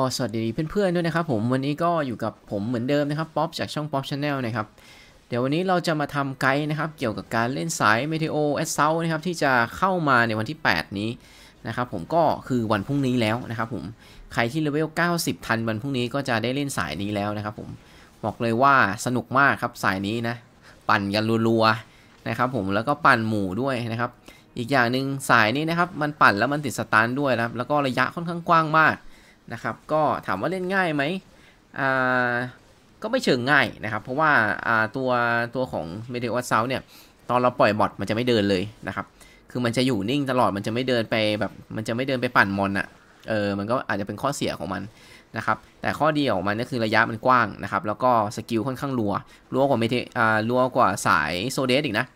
็สวัสดีเพื่อน ๆ ด้วยนะครับผมวันนี้ก็อยู่กับผมเหมือนเดิมนะครับป๊อปจากช่องป๊อปชาแนลนะครับ เดี๋ยววันนี้เราจะมาทำไกด์นะครับ เกี่ยวกับการเล่นสายเมเทโอแอสเซนะครับที่จะเข้ามาในวันที่ 8 นี้นะครับผมก็คือวันพรุ่งนี้แล้วนะครับผมใครที่เลเวล90 ทันวันพรุ่งนี้ก็จะได้เล่นสายนี้แล้วนะครับ ผมบอกเลยว่าสนุกมากครับสายนี้นะปั่นกันรัวๆนะครับผมแล้วก็ปั่นหมู่ด้วยนะครับอีกอย่างหนึ่งสายนี้นะครับมันปั่นแล้วมันติดสตาร์ด้วยนะครับแล้วก็ระยะค่อนข้างกว้างมากนะครับก็ถามว่าเล่นง่ายไหมอ่าก็ไม่เชิงง่ายนะครับเพราะว่า อ่าตัวตัวของเมเทอรซาวเนี่ยตอนเราปล่อยบอทมันจะไม่เดินเลยนะครับคือมันจะอยู่นิ่งตลอดมันจะไม่เดินไปแบบมันจะไม่เดินไปปั่นมอนอะเออมันก็อาจจะเป็นข้อเสียของมันนะครับแต่ข้อดีของมันก็คือระยะมันกว้างนะครับแล้วก็สกิลค่อนข้างรัวรัวกว่าเมเทอ่ารัวกว่าสายโซเดสอีกนะ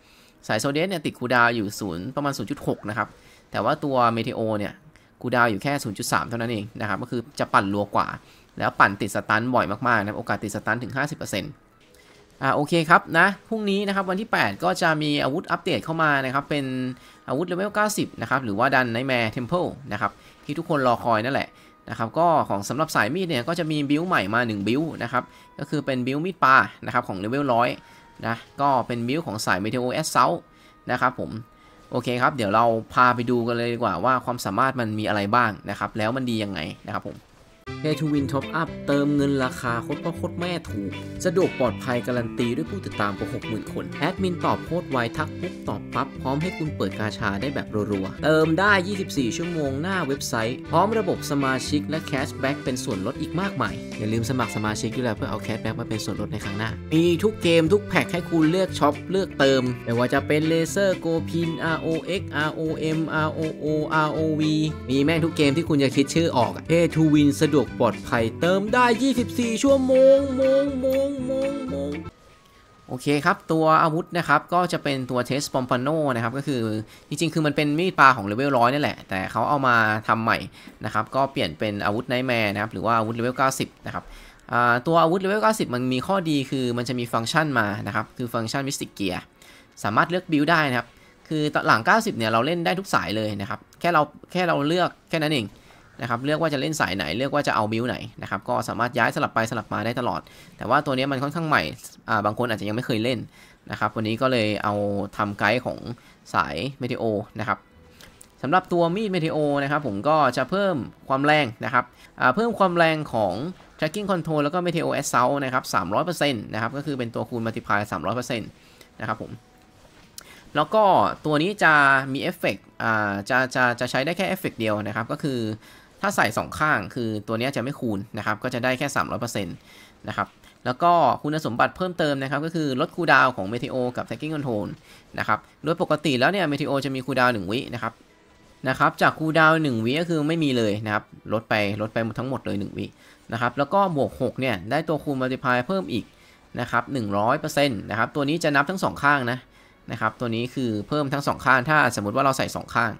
สายโซเดสเนี่ยติดคูดาวอยู่ศูนย์ประมาณ 0.6 นะครับ แต่ว่าตัวเมเทโอเนี่ยกูดาวอยู่แค่ 0.3 เท่านั้นเองนะครับ ก็คือจะปั่นรัวกว่า แล้วปั่นติดสตันบ่อยมากๆนะโอกาสติดสตันถึง 50%อ่า โอเคครับนะ พรุ่งนี้นะครับ วันที่ 8 ก็จะมีอาวุธอัปเดตเข้ามานะครับ เป็นอาวุธเลเวล 90 นะครับ หรือว่าดันไนแมร์เทมเพิลนะครับ ที่ทุกคนรอคอยนั่นแหละ นะครับ ก็ของสำหรับสายมีดเนี่ย ก็จะมีบิลใหม่มา1บิลนะครับ ก็คือเป็นบิลมีดปลานะครับของเลเวล 100 นะ ก็เป็นบิลของสายเมเทโอเอสเซานะครับผมโอเคครับ เดี๋ยวเราพาไปดูกันเลยดีกว่าว่าความสามารถมันมีอะไรบ้างนะครับ แล้วมันดียังไงนะครับผม p a y to Win Top Up เติมเงินราคาโคตรพ่อโคตรแม่ถูก สะดวกปลอดภัยการันตี ด้วยผู้ติดตามกว่า60,000 คน แอดมินตอบโคตรไวทักปุ๊บตอบปั๊บพร้อมให้คุณเปิดกาชาได้แบบรัวๆเติมได้ 24 ชั่วโมง หน้าเว็บไซต์ พร้อมระบบสมาชิกและแคชแบ็กเป็นส่วนลดอีกมากมายอย่าลืมสมัครสมาชิกด้วยเพื่อเอาแคชแบ็กมาเป็นส่วนลดในครั้งหน้ามีทุกเกมทุกแพ็คให้คุณเลือกช็อปเลือกเติมไม่ว่าจะเป็นเลเซอร์โกพิน ROX ROM ROO ROV มีแม่งทุกเกมที่คุณจะคิดชื่อออกเ a ทูวินสะดวกปลอดภัยเติมได้ 24 ชั่วโมงโมงโมงโมงโมง โอเคครับ ตัวอาวุธนะครับ ก็จะเป็นตัวเทสปอมปานโนนะครับ ก็คือ จริงๆ คือมันเป็นมีดปลาของเลเวลร้อยนี่แหละ แต่เขาเอามาทำใหม่นะครับ ก็เปลี่ยนเป็นอาวุธไนแมร์นะครับ หรือว่าอาวุธเลเวล 90 นะครับ ตัวอาวุธเลเวล 90 มันมีข้อดีคือ มันจะมีฟังก์ชันมานะครับ คือฟังก์ชันมิสติกเกียร์ สามารถเลือกบิลได้นะครับ คือหลัง 90 เนี่ย เราเล่นได้ทุกสายเลยนะครับ แค่เราแค่เราเลือกแค่นั้นเองนะครับเลือกว่าจะเล่นสายไหน เลือกว่าจะเอาบิลไหนนะครับก็สามารถย้ายสลับไปสลับมาได้ตลอด แต่ว่าตัวนี้มันค่อนข้างใหม่อ่าบางคนอาจจะยังไม่เคยเล่นนะครับวันนี้ก็เลยเอาทำไกด์ของสายเมทิโอนะครับสำหรับตัวมีดเมทิโอนะครับผมก็จะเพิ่มความแรงนะครับเพิ่มความแรงของ tracking control แล้วก็เมเทโอเอสเซลนะครับ300%นะครับก็คือเป็นตัวคูณ m u l t i p า y 300%นะครับผมแล้วก็ตัวนี้จะมีเอฟเฟกต์จะจะจะใช้ได้แค่เอฟเฟกเดียวนะครับ ก็คือถ้าใส่ 2 ข้างคือตัวนี้จะไม่คูณนะครับ ก็จะได้แค่ 300%นะครับแล้วก็คุณสมบัติเพิ่มเติมนะครับ ก็คือลดคูดาวของเมทิโอกับแ a กกิ n g Control นะครับโดยปกติแล้วเนี่ยเมทิโอจะมีคูดาว1วินะครับนะครับจากคูดาว1วิก็คือไม่มีเลยนะครับลดไปลดไปทั้งหมดเลย1วินะครับแล้วก็บวก6เนี่ยได้ตัวคูณมัลติพายเพิ่มอีกนะครับ100%นะครับตัวนี้จะนับทั้ง 2 ข้างนะนะครับตัวนี้คือเพิ่มทั้ง 2 ข้าง ถ้าสมมติว่าเราใส่ 2 ข้าง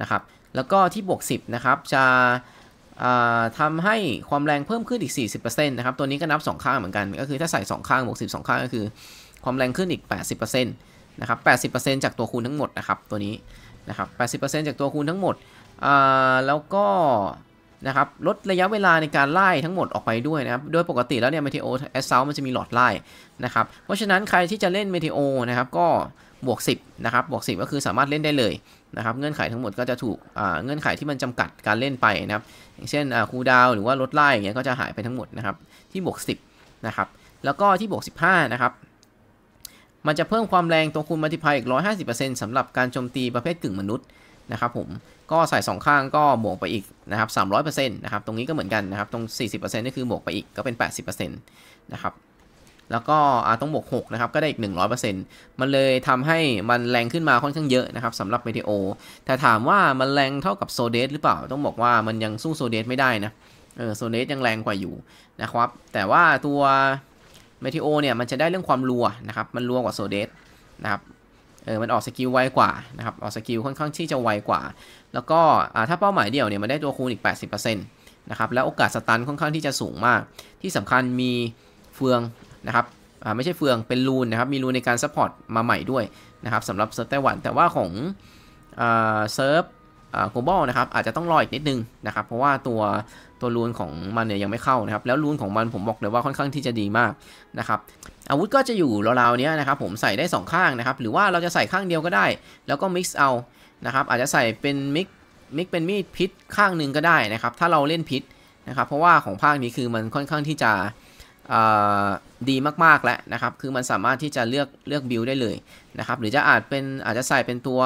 นะครับแล้วก็ที่บวก10นะครับ จะทำให้ความแรงเพิ่มขึ้นอีก 40%นะครับ ตัวนี้ก็นับ 2 ข้างเหมือนกันก็คือถ้าใส่2ข้างบวก10 2ข้างก็คือความแรงขึ้นอีก 80%นะครับ 80%จากตัวคูณทั้งหมดนะครับ ตัวนี้นะครับ 80%จากตัวคูณทั้งหมดแล้วก็นะครับลดระยะเวลาในการไล่ทั้งหมดออกไปด้วยนะครับ โดยปกติแล้วเนี่ยเมทิโอแอสเซลมันจะมีหลอดไล่นะครับเพราะฉะนั้นใครที่จะเล่นเมทิโอนะครับก็บวก10นะครับบวก10ก็คือสามารถเล่นได้เลยนะครับเงื่อนไขทั้งหมดก็จะถูกเงื่อนไขที่มันจำกัดการเล่นไปนะครับ อย่างเช่นคูดาวหรือว่าลดไล่อย่างเงี้ยก็จะหายไปทั้งหมดนะครับที่บวก10นะครับแล้วก็ที่บวก15นะครับมันจะเพิ่มความแรงตัวคูณมัลติพายอีก150%สำหรับการโจมตีประเภทกึ่งมนุษย์นะครับผมก็ใส่ 2 ข้างก็บวกไปอีกนะครับ 300%นะครับตรงนี้ก็เหมือนกันนะครับตรง 40%นี่คือบวกไปอีกก็เป็น 80%นะครับแล้วก็อาต้องบวก6นะครับก็ได้อีก 100%มันเลยทำให้มันแรงขึ้นมาค่อนข้างเยอะนะครับสำหรับเมทิโอแต่ถามว่ามันแรงเท่ากับโซเดสหรือเปล่าต้องบอกว่ามันยังสู้โซเดสไม่ได้นะเออโซเดสยังแรงกว่าอยู่นะครับแต่ว่าตัวเมทิโอเนี่ยมันจะได้เรื่องความรัวนะครับมันรัวกว่าโซเดสนะครับเออมันออกสกิลไวกว่านะครับออกสกิลค่อนข้างที่จะไวกว่า แล้วก็ถ้าเป้าหมายเดี่ยวเนี่ยมันได้ตัวคูณอีก80%นะครับแล้วโอกาสสตันค่อนข้างที่จะสูงมาก ที่สำคัญมีเฟืองนะครับไม่ใช่เฟืองเป็นรูนนะครับมีรูนในการซัพพอร์ตมาใหม่ด้วยนะครับสำหรับเซิร์ฟไต้หวันแต่ว่าของเซิร์ฟโกลบอลนะครับอาจจะต้องรออีกนิดนึงนะครับเพราะว่าตัวตัวรูนของมันเนี่ยยังไม่เข้านะครับ แล้วรูนของมันผมบอกเลยว่าค่อนข้างที่จะดีมากนะครับอาวุธก็จะอยู่ราวๆนี้นะครับผมใส่ได้ 2 ข้างนะครับหรือว่าเราจะใส่ข้างเดียวก็ได้ แล้วก็มิกซ์เอานะครับอาจจะใส่เป็นมิกมิกเป็นมีดพิษข้างหนึ่งก็ได้นะครับถ้าเราเล่นพิษนะครับเพราะว่าของภาคนี้คือมันค่อนข้างที่จะดีมากๆ แล้วนะครับ คือมันสามารถที่จะเลือกเลือกบิลได้เลยนะครับ หรือจะอาจเป็นอาจจะใส่เป็นตัว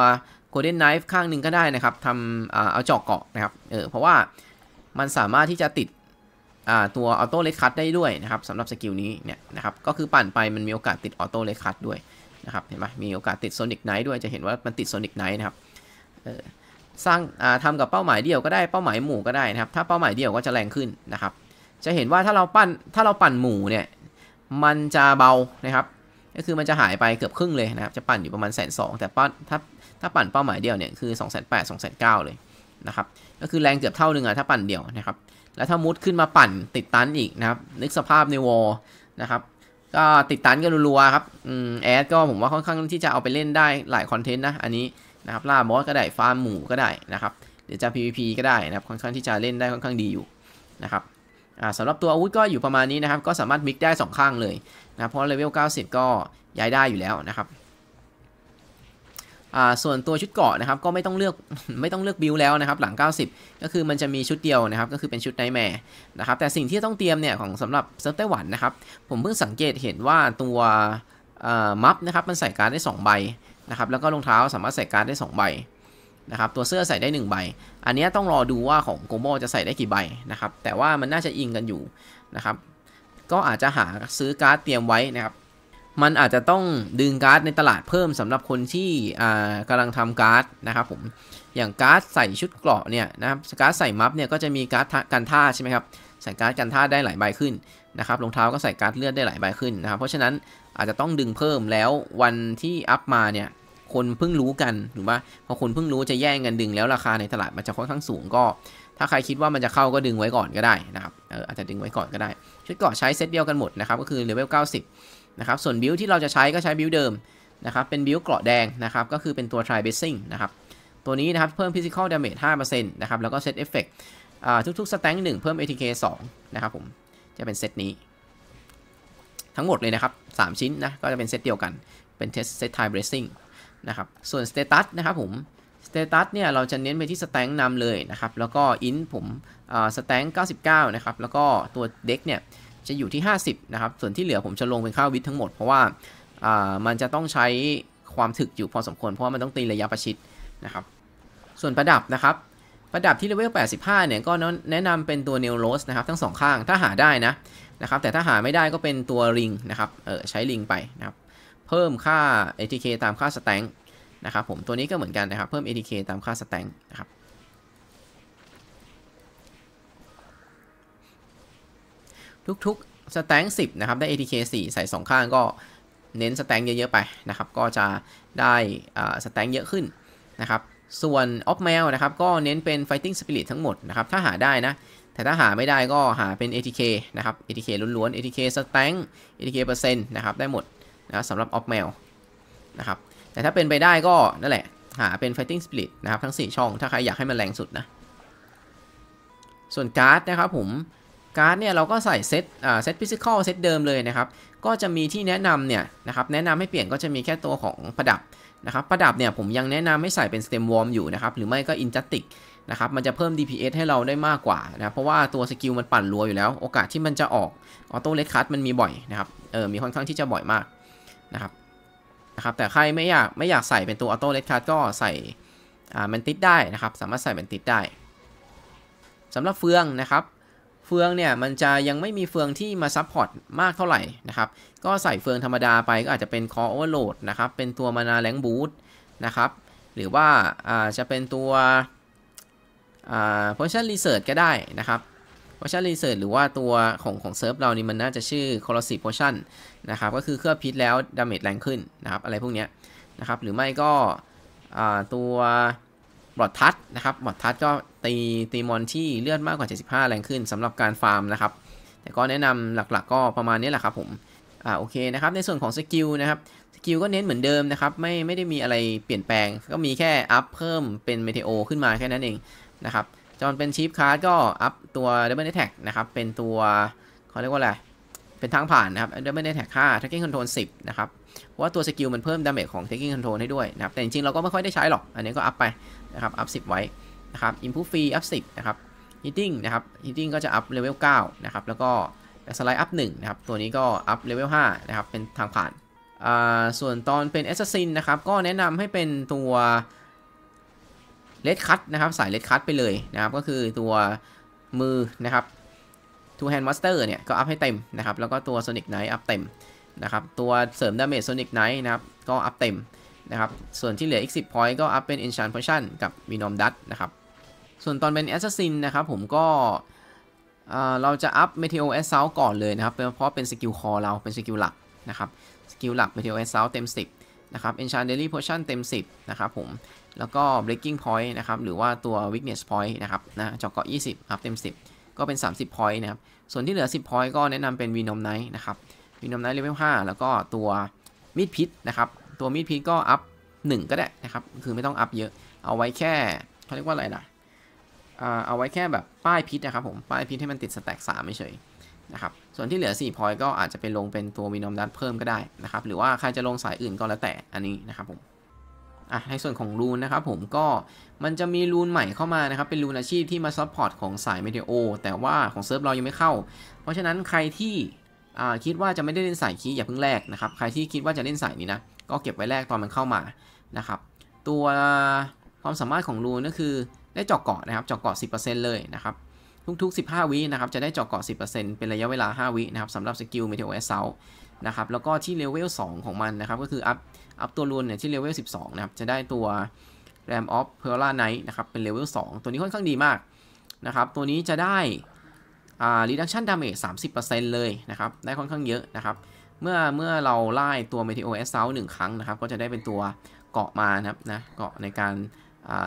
golden knife ข้างหนึ่งก็ได้นะครับ ทำเอาจอกเกาะนะครับ เออ เพราะว่ามันสามารถที่จะติดตัวออโต้เลสคัตได้ด้วยนะครับ สำหรับสกิลนี้เนี่ยนะครับ ก็คือปั่นไปมันมีโอกาสติดออโต้เลสคัตด้วยนะครับ เห็นไหมมีโอกาสติดโซนิกไนท์ด้วย จะเห็นว่ามันติดโซนิกไนท์นะครับสร้างทำกับเป้าหมายเดียวก็ได้ เป้าหมายหมู่ก็ได้นะครับ ถ้าเป้าหมายเดียวก็จะแรงขึ้นนะครับจะเห็นว่าถ้าเราปั้นถ้าเราปั่นหมูเนี่ย มันจะเบานะครับ ก็คือมันจะหายไปเกือบครึ่งเลยนะครับ จะปั่นอยู่ประมาณแสนสองแต่ปั้นถ้าถ้าปั่นเป้าหมายเดียวเนี่ยคือ2องแสนแปดสองแสนเก้าเลยนะครับก็คือแรงเกือบเท่านึงอะถ้าปั่นเดียวนะครับ แล้วถ้ามุดขึ้นมาปั่นติดตันอีกนะครับ นึกสภาพในวอลนะครับ ก็ติดตันกันรัวๆครับแอดก็ผมว่าค่อนข้างที่จะเอาไปเล่นได้หลายคอนเทนต์นะ อันนี้นะครับล่ามอสก็ได้ฟาร์มหมูก็ได้นะครับหรือจะ PVP ก็ได้นะครับค่อนข้างที่จะเล่นได้ค่อนข้างดีอยู่นะครับสำหรับตัวอาวุธก็อยู่ประมาณนี้นะครับ ก็สามารถมิกได้ 2 ข้างเลยนะเพราะเลเวล90 ก็ย้ายได้อยู่แล้วนะครับ ส่วนตัวชุดเกาะนะครับ ก็ไม่ต้องเลือกไม่ต้องเลือกบิลแล้วนะครับหลัง 90 ก็คือมันจะมีชุดเดียวนะครับ ก็คือเป็นชุดไนแมร์นะครับ แต่สิ่งที่ต้องเตรียมเนี่ยของสำหรับเซิร์ฟไต้หวันนะครับ ผมเพิ่งสังเกตเห็นว่าตัวมัฟนะครับมันใส่การได้ 2 ใบนะครับ แล้วก็รองเท้าสามารถใส่การได้2ใบนะครับตัวเสื้อใส่ได้ 1 ใบ อันนี้ต้องรอดูว่าของโกโมจะใส่ได้กี่ใบนะครับแต่ว่ามันน่าจะอิงกันอยู่นะครับ ก็อาจจะหาซื้อการ์ดเตรียมไว้นะครับมันอาจจะต้องดึงการ์ดในตลาดเพิ่มสำหรับคนที่กำลังทำการ์ดนะครับผมอย่างการ์ดใส่ชุดเกราะเนี่ยนะครับการ์ดใส่มัฟเนี่ยก็จะมีการ์ดกันท่าใช่ไหมครับใส่การ์ดกันท่าได้หลายใบขึ้นนะครับรองเท้าก็ใส่การ์ดเลือดได้หลายใบขึ้นนะครับเพราะฉะนั้นอาจจะต้องดึงเพิ่มแล้ววันที่อัพมาเนี่ยคนเพิ่งรู้กันถูกปะพอคนเพิ่งรู้จะแย่งกัน ดึงแล้วราคาในตลาดมันจะค่อนข้างสูงก็ ถ้าใครคิดว่ามันจะเข้าก็ดึงไว้ก่อนก็ได้นะครับอาจจะดึงไว้ก่อนก็ได้ชุดเกาะใช้เซตเดียวกันหมดนะครับก็คือเลเวล90นะครับส่วนบิลที่เราจะใช้ก็ใช้บิลเดิมนะครับเป็นบิลเกราะแดงนะครับก็คือเป็นตัว try basing นะครับตัวนี้นะครับเพิ่ม physical damage 5%นะครับแล้วก็ set effect ทุกๆ stack 1เพิ่ม atk 2นะครับผมจะเป็นเซตนี้ ทั้งหมดเลยนะครับ3ชิ้นนะก็จะเป็นเซตเดียวกันเป็นเซตไทม์เบรซิ่งนะครับส่วน status นะครับผม status เนี่ยเราจะเน้นไปที่ s t a n นำเลยนะครับแล้วก็ int ผมสิบเก99 นะครับแล้วก็ตัวเด็กเนี่ยจะอยู่ที่ 50 นะครับส่วนที่เหลือผมจะลงเป็นค่าวิททั้งหมด เพราะว่ามันจะต้องใช้ความถึกอยู่พอสมควร เพราะว่ามันต้องตีระยะประชิดนะครับ ส่วนประดับนะครับ ประดับที่เลเวล 85 เนี่ยก็แนะนำเป็นตัวเนลโรสนะครับ ทั้งสองข้างถ้าหาได้นะนะครับ แต่ถ้าหาไม่ได้ก็เป็นตัวริงนะครับเออใช้ริงไปนะครับเพิ่มค่า ATK ตามค่าสแตงนะครับผม ตัวนี้ก็เหมือนกันนะครับ เพิ่ม ATK ตามค่าสแตงนะครับ ทุกๆสแต็ง10นะครับ ได้ ATK 4 ใส่ 2 ข้างก็เน้นสแต็งเยอะๆไปนะครับ ก็จะได้สแต็งเยอะขึ้นนะครับ ส่วนออฟแมวนะครับ ก็เน้นเป็น Fighting Spirit ทั้งหมดนะครับ ถ้าหาได้นะ แต่ถ้าหาไม่ได้ก็หาเป็น ATK นะครับ ATK ล้วนๆ ATK สแต็ง ATK เปอร์เซ็นต์นะครับ ได้หมดนะสำหรับออฟแมวนะครับแต่ถ้าเป็นไปได้ก็นั่นแหละหาเป็น Fighting s p i i t นะครับ ทั้ง 4 ช่อง ถ้าใครอยากให้มันแรงสุดนะ ส่วนการ์ดนะครับผมการ์ดเนี่ยเราก็ใส่เซตอ่าเซตฟิสิกอลเซตเดิมเลยนะครับ ก็จะมีที่แนะนำเนี่ยนะครับแนะนำให้เปลี่ยนก็จะมีแค่ตัวของประดับนะครับประดับเนี่ยผมยังแนะนำให้ใส่เป็นสเต็มวอร์มอยู่นะครับ หรือไม่ก็อินจัตติกนะครับมันจะเพิ่ม DPS ให้เราได้มากกว่านะเพราะว่าตัวสกิลมันปั่นรัวอยู่แล้ว โอกาสที่มันจะออกออโต้เลสคัตมันมีบ่อยนะครับเออมีค่อนข้างที่จะบ่อยมากนะครับ นะครับ แต่ใครไม่อยากไม่อยากใส่เป็นตัวออโต้เลดคัทก็ใส่ อ่ามันติดได้นะครับ สามารถใส่มนติดได้ สำหรับเฟืองนะครับ เฟืองเนี่ยมันจะยังไม่มีเฟืองที่มาซับพอร์ตมากเท่าไหร่นะครับ ก็ใส่เฟืองธรรมดาไปก็อาจจะเป็นคอโอเวอร์โหลดนะครับ เป็นตัวมานาแรงบูทนะครับ หรือว่า อ่า จะเป็นตัว อ่าพอ s i ชั่นรีเ e ิร์ชก็ได้นะครับพ o ชั่นรีเ e ิร์ชหรือว่าตัวของของเซิร์ฟเรานี่มันน่าจะชื่อ c o ร์ o s i v e Potion นะครับก็คือเคลือบพิษแล้ว ดาเมจแรงขึ้นนะครับอะไรพวกเนี้ยนะครับหรือไม่ก็ตัวบอดทัตนะครับบอดทัตก็ตีตีมอนที่เลือดมากกว่า 75 แรงขึ้นสำหรับการฟาร์มนะครับ แต่ก็แนะนำหลักๆก็ประมาณนี้แหละครับผมอ่าโอเคนะครับ ในส่วนของสกิลนะครับ สกิลก็เน้นเหมือนเดิมนะครับไม่ไม่ได้มีอะไรเปลี่ยนแปลง ก็มีแค่อัพเพิ่มเป็นเมเทโอขึ้นมาแค่นั้นเองนะครับจอนเป็นชีฟคาร์ดก็อัพตัวดับเบิลแท็กนะครับ เป็นตัวเขาเรียกว่าอะไร เป็นทางผ่านนะครับดับเบิลแท็กห้าทักกิ้งคอนโทรลสิบนะครับ เพราะว่าตัวสกิลมันเพิ่มดาเมจของทักกิ้งคอนโทรลให้ด้วยนะครับ แต่จริงๆ เราก็ไม่ค่อยได้ใช้หรอก อันนี้ก็อัพไปนะครับ อัพสิบไว้ นะครับอินพูฟรีอัพสิบนะครับฮีตติ้งนะครับฮีตติ้งก็จะอัพเลเวลเก้านะครับ แล้วก็สไลด์อัพหนึ่งนะครับตัวนี้ก็อัพเลเวลห้านะครับเป็นทางผ่านอ่าส่วนตอนเป็นแอสซัสซินนะครับก็แนะนำให้เป็นตัวเลดคัตนะครับสายเลดคัตไปเลยนะครับก็คือตัวมือนะครับแฮนด์มอสเตอร์เนี่ยก็อัพให้เต็มนะครับแล้วก็ตัวโซนิกไนท์อัพเต็มนะครับตัวเสริม ดาเมจโซนิกไนท์นะครับก็อัพเต็มนะครับ ส่วนที่เหลืออีก10 point ก็อัพเป็น e n นช a นพอชั่นกับวีนอมดัตนะครับส่วนตอนเป็นแอสซัสซินนะครับผมก็เราจะอัพเม t e โอแอ s ซา l ก่อนเลยนะครับเพราะเป็นสกิลคอเราเป็นสกิลหลักนะครับสกิลหลักเม t e โอแอ s ซา l เต็ม 10นะครับ enchant daily potion เต็ม 10นะครับผมแล้วก็ breaking point นะครับหรือว่าตัว weakness point นะครับนะจอกเกาะ20ครับเต็ม 10 ก็เป็น 30 point นะครับ ส่วนที่เหลือ 10 point ก็แนะนำเป็น venom knight นะครับ venom knight level 5แล้วก็ตัวมีดพิษนะครับ ตัวมีดพิษก็อัพ 1 ก็ได้นะครับ คือไม่ต้องอัพเยอะ เอาไว้แค่เขาเรียกว่าอะไรนะเอาไว้แค่แบบป้ายพิษนะครับผม ป้ายพิษให้มันติดสแต็ก3เฉยนะครับส่วนที่เหลือ4 point ก็อาจจะเป็นลงเป็นตัวมินอมดัตเพิ่มก็ได้นะครับหรือว่าใครจะลงสายอื่นก็แล้วแต่อันนี้นะครับผมอ่ะในส่วนของรูนนะครับผมก็มันจะมีรูนใหม่เข้ามานะครับ เป็นรูนอาชีพที่มาซัพพอร์ตของสายเมเทโอแต่ว่าของเซิร์ฟเรายังไม่เข้าเพราะฉะนั้นใครที่คิดว่าจะไม่ได้เล่นสายคีอย่าเพิ่งแลกนะครับ ใครที่คิดว่าจะเล่นสายนี้นะก็เก็บไว้แลกตอนมันเข้ามานะครับตัวความสามารถของรูนก็คือได้เจาะเกาะนะครับเจาะเกาะ10%เลยนะครับทุกๆ15 วินะครับจะได้เจาะเกาะ 10%เป็นระยะเวลา 5 วินะครับสำหรับสกิล Meteor Assault นะครับแล้วก็ที่เลเวล2ของมันนะครับ ก็คือ อัพอัพตัวรูนเนี่ยที่เลเวล12นะครับจะได้ตัว Ram of p e r l a Knight นะครับเป็นเลเวล2ตัวนี้ค่อนข้างดีมากนะครับตัวนี้จะได้อ่า reduction damage 30%เลยนะครับ ได้ค่อนข้างเยอะนะครับเมื่อเมื่อเราไล่ตัว Meteor Assault 1ครั้งนะครับก็จะได้เป็นตัวเกาะมานะครับนะเกาะในการ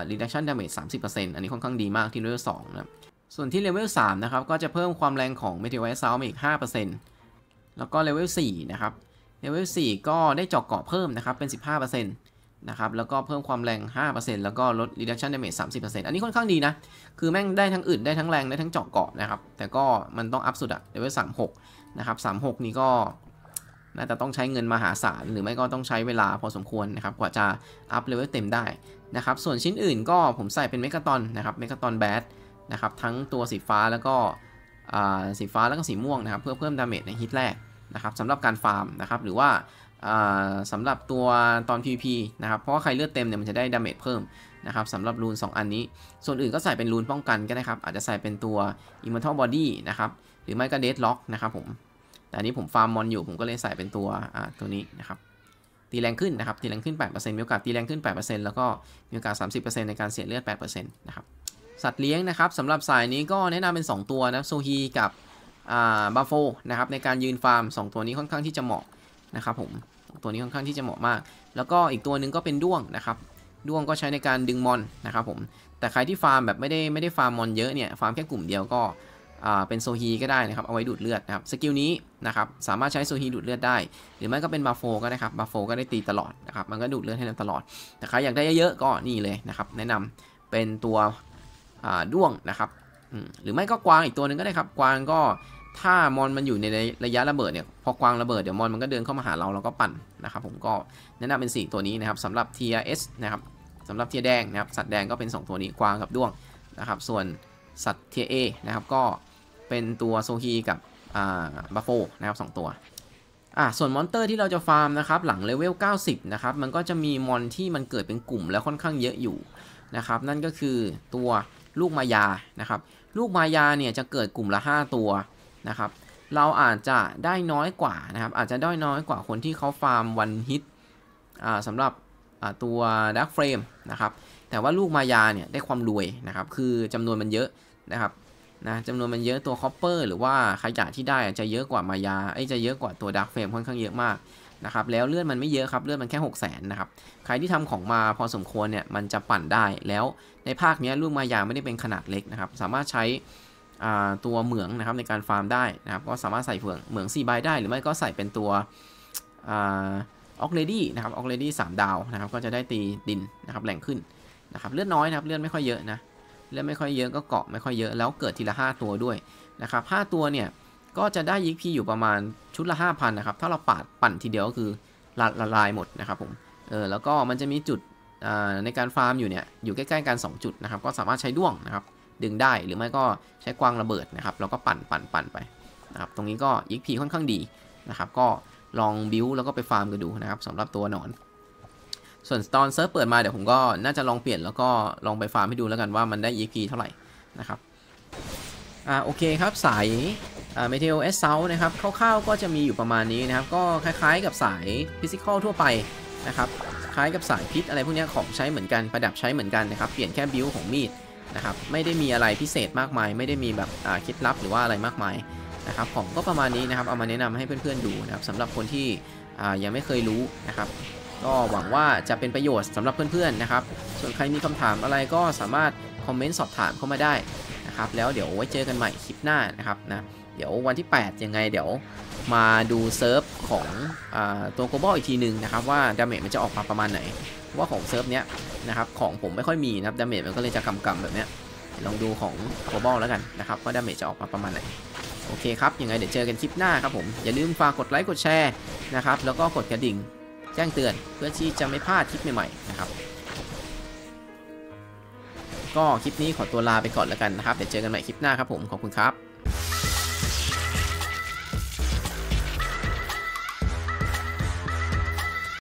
reduction damage 30%อันนี้ค่อนข้างดีมากที่เลเวล2นะครับส่วนที่เลเวล3นะครับก็จะเพิ่มความแรงของ Meteorite Sound อีก 5%แล้วก็เลเวล4นะครับเลเวล4ก็ได้เจาะเกาะเพิ่มนะครับเป็น 15%นะครับแล้วก็เพิ่มความแรง 5%แล้วก็ลด reduction damage 30%อันนี้ค่อนข้างดีนะ คือแม่งได้ทั้งอึดได้ทั้งแรงได้ทั้งเจาะเกาะนะครับ แต่ก็มันต้องอัพสุดอะเลเวล36นะครับ36 นี่ก็ น่าจะต้องใช้เงินมหาศาลหรือไม่ก็ต้องใช้เวลาพอสมควรนะครับกว่าจะอัพเลเวลเต็มได้นะครับส่วนชิ้นอื่นก็ผมใส่เป็นเมกะตอนนะครับเมกะตอนแบทนะครับทั้งตัวสีฟ้าแล้วก็สีฟ้าแล้วก็สีม่วงนะครับเพื่อเพิ่มดาเมจในฮิตแรกนะครับสำหรับการฟาร์มนะครับหรือว่าสำหรับตัวตอน PVP นะครับเพราะว่าใครเลือดเต็มเนี่ยมันจะได้ดาเมจเพิ่มนะครับสำหรับรูน 2 อันนี้ ส่วนอื่นก็ใส่เป็นรูนป้องกันก็ได้ครับ อาจจะใส่เป็นตัว Immortal Body นะครับหรือไม่ก็ Deadlock นะครับผมแต่นนี้ผมฟาร์มมอนอยู่ผมก็เลยใส่เป็นตัวตัวนี้นะครับ ตีแรงขึ้นนะครับตีแรงขึ้น 8%มีโอกาสตีแรงขึ้น8%แล้วก็มีโอกาส30%ในการเสียเลือด8%นะครับสัตว์เลี้ยงนะครับสำหรับสายนี้ก็แนะนำเป็น 2 ตัวนะโซฮีกับบาโฟนะครับในการยืนฟาร์ม2ตัวนี้ค่อนข้างที่จะเหมาะนะครับผมตัวนี้ค่อนข้างที่จะเหมาะมาก แล้วก็อีกตัวหนึ่งก็เป็นด้วงนะครับด้วงก็ใช้ในการดึงมอนนะครับผมแต่ใครที่ฟาร์มแบบไม่ได้ไม่ได้ฟาร์มมอนเยอะเนี่ยฟาร์มแค่กลุ่มเดียวก็เป็นโซฮีก็ได้นะครับเอาไว้ดูดเลือดนะครับสกิลนี้นะครับสามารถใช้โซฮีดูดเลือดได้หรือไม่ก็เป็นบาโฟก็ได้ครับบาโฟก็ได้ตีตลอดนะครับมันก็ดูดเลือดให้เราตลอดแต่ใครอยากได้เยอะๆก็นี่เลยนะครับแนะนำเป็นตัวด้วงนะครับหรือไม่ก็กวางอีกตัวหนึ่งก็ได้ครับ กวางก็ถ้ามอนมันอยู่ในระยะระเบิดเนี่ย พอกวางระเบิดเดี๋ยวมอนมันก็เดินเข้ามาหาเราเราก็ปั่นนะครับผมก็แนะนำเป็น 4 ตัวนี้นะครับสำหรับเทียเอสนะครับสำหรับเทียแดงนะครับสัตว์แดงก็เป็น 2 ตัวนี้กวางกับด้วงนะครับส่วนสัตว์เทียเอนะครับก็เป็นตัวโซฮีกับบัฟโฟนะครับ2ตัวอ่าส่วนมอนเตอร์ที่เราจะฟาร์มนะครับหลังเลเวล90นะครับมันก็จะมีมอนที่มันเกิดเป็นกลุ่ม แล้วค่อนข้างเยอะอยู่นะครับนั่นก็คือตัวลูกมายา นะครับ ลูกมายาเนี่ยจะเกิดกลุ่มละ 5 ตัว นะครับ เราอาจจะได้น้อยกว่า นะครับ อาจจะได้น้อยกว่าคนที่เขาฟาร์มวันฮิตสำหรับตัวดักเฟรม นะครับ แต่ว่าลูกมายาเนี่ยได้ความรวย นะครับ คือจำนวนมันเยอะ นะครับ นะจำนวนมันเยอะ ตัวคอปเปอร์หรือว่าขยะที่ได้จะเยอะกว่ามายาไอ้จะเยอะกว่าตัวดักเฟรมค่อนข้างเยอะมากนะครับแล้วเลือดมันไม่เยอะครับ เลือดมันแค่6 0 0 0 0 นะครับ ใครที่ทำของมาพอสมควรเนี่ยมันจะปั่นได้ แล้วในภาคนี้ลูกมายาไม่ได้เป็นขนาดเล็กนะครับ สามารถใช้ตัวเหมืองนะครับในการฟาร์มได้นะครับก็สามารถใส่เหมืองเหมือง4 ใบได้ หรือไม่ก็ใส่เป็นตัวออกเลดี้นะครับออกเลดี้สามดาวนะครับก็จะได้ตีดินนะครับแหล่งขึ้นนะครับเลือดน้อยนะครับเลือดไม่ค่อยเยอะนะเลือดไม่ค่อยเยอะ ก็เกาะไม่ค่อยเยอะ แล้วเกิดทีละ 5 ตัวด้วยนะครับ5ตัวเนี่ยก็จะได้ EXP อยู่ประมาณชุดละ 5,000 นะครับ ถ้าเราปาดปั่นทีเดียวก็คือ ละละลายหมดนะครับผม เออ แล้วก็มันจะมีจุดในการฟาร์มอยู่เนี่ย อยู่ใกล้ ๆกัน2จุดนะครับ ก็สามารถใช้ด้วงนะครับ ดึงได้หรือไม่ก็ใช้กวางระเบิดนะครับ แล้วก็ปั่นปั่นปั่นไป นะครับ ตรงนี้ก็ EXP ค่อนข้างดี นะครับ ก็ลองบิวแล้วก็ไปฟาร์มกันดูนะครับสำหรับตัวหนอน ส่วนตอนเซิร์ฟเปิดมาเดี๋ยวผมก็ น่าจะลองเปลี่ยนแล้วก็ลองไปฟาร์มให้ดูแล้วกันว่ามันได้ e พ p เท่าไหร่นะครับอ่าโอเคครับสายเม t ทลเอสเซ h นะครับ คร่าวๆ ก็จะมีอยู่ประมาณนี้นะครับ ก็คล้ายๆ กับสายฟิสิกอลทั่วไปนะครับ คล้ายกับสายพิษอะไรพวกนี้ของใช้เหมือนกัน ประดับใช้เหมือนกันนะครับ เปลี่ยนแค่บิวของมีดนะครับ ไม่ได้มีอะไรพิเศษมากมาย ไม่ได้มีแบบคิดลับหรือว่าอะไรมากมายนะครับ ของก็ประมาณนี้นะครับ เอามาแนะนำให้เพื่อนๆ ดูนะครับสำหรับคนที่ยังไม่เคยรู้นะครับ ก็หวังว่าจะเป็นประโยชน์สำหรับเพื่อน ๆ นะครับ ส่วนใครมีคำถามอะไรก็สามารถคอมเมนต์สอบถามเข้ามาได้นะครับ แล้วเดี๋ยวไว้เจอกันใหม่คลิปหน้านะครับนะเดี๋ยววันที่ 8 ยังไงเดี๋ยวมาดูเซิร์ฟของอตัวโกบอลอีกทีหนึ่งนะครับว่าดาเมจมันจะออกมาประมาณไหนว่าของเซิร์ฟเนี้ยนะครับของผมไม่ค่อยมีนะครับดาเมจมันก็เลยจะกำกำแบบเนี้ยลองดูของโกบอลแล้วกันนะครับ ว่าดาเมจจะออกมาประมาณไหนโอเคครับยังไงเดี๋ยวเจอกันคลิปหน้าครับผมอย่าลืมฝากกดไลค์กดแชร์นะครับแล้วก็กดกระดิ่งแจ้งเตือน เพื่อที่จะไม่พลาดคลิปใหม่ๆนะครับก็คลิปนี้ขอตัวลาไปก่อนแล้วกันนะครับเดี๋ยวเจอกันใหม่คลิปหน้าครับผมขอบคุณครับ